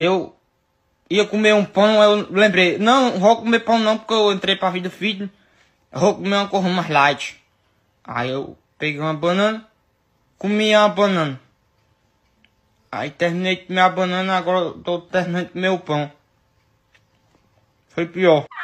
eu ia comer um pão, eu lembrei, não, vou comer pão não, porque eu entrei pra vida fitness, vou comer uma coisa mais light. Aí eu peguei uma banana, comi uma banana. Aí terminei de comer a banana, agora eu tô terminando de comer o pão. Foi pior.